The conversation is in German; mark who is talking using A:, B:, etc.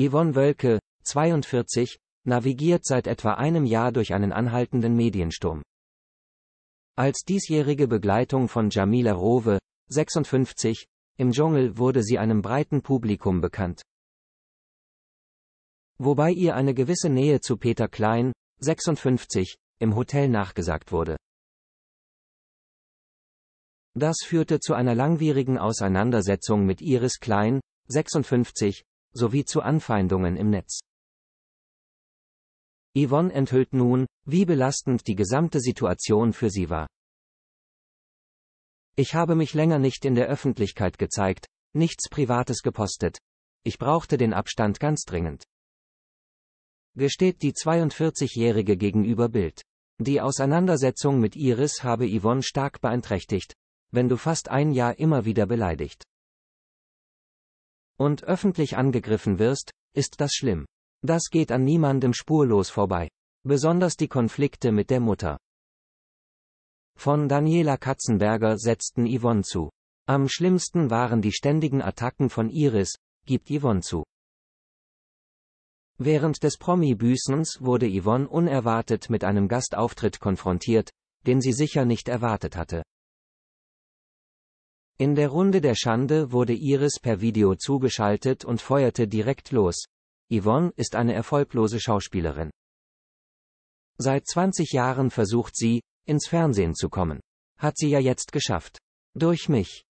A: Yvonne Wölke, 42, navigiert seit etwa einem Jahr durch einen anhaltenden Mediensturm. Als diesjährige Begleitung von Jamila Rowe, 56, im Dschungel wurde sie einem breiten Publikum bekannt. Wobei ihr eine gewisse Nähe zu Peter Klein, 56, im Hotel nachgesagt wurde. Das führte zu einer langwierigen Auseinandersetzung mit Iris Klein, 56, sowie zu Anfeindungen im Netz. Yvonne enthüllt nun, wie belastend die gesamte Situation für sie war. Ich habe mich länger nicht in der Öffentlichkeit gezeigt, nichts Privates gepostet. Ich brauchte den Abstand ganz dringend. Gesteht die 42-Jährige gegenüber Bild. Die Auseinandersetzung mit Iris habe Yvonne stark beeinträchtigt, wenn du fast ein Jahr immer wieder beleidigt und öffentlich angegriffen wirst, ist das schlimm. Das geht an niemandem spurlos vorbei. Besonders die Konflikte mit der Mutter. Von Daniela Katzenberger setzten Yvonne zu. Am schlimmsten waren die ständigen Attacken von Iris, gibt Yvonne zu. Während des Promi-Büßens wurde Yvonne unerwartet mit einem Gastauftritt konfrontiert, den sie sicher nicht erwartet hatte. In der Runde der Schande wurde Iris per Video zugeschaltet und feuerte direkt los. Yvonne ist eine erfolglose Schauspielerin. Seit 20 Jahren versucht sie, ins Fernsehen zu kommen. Hat sie ja jetzt geschafft. Durch mich.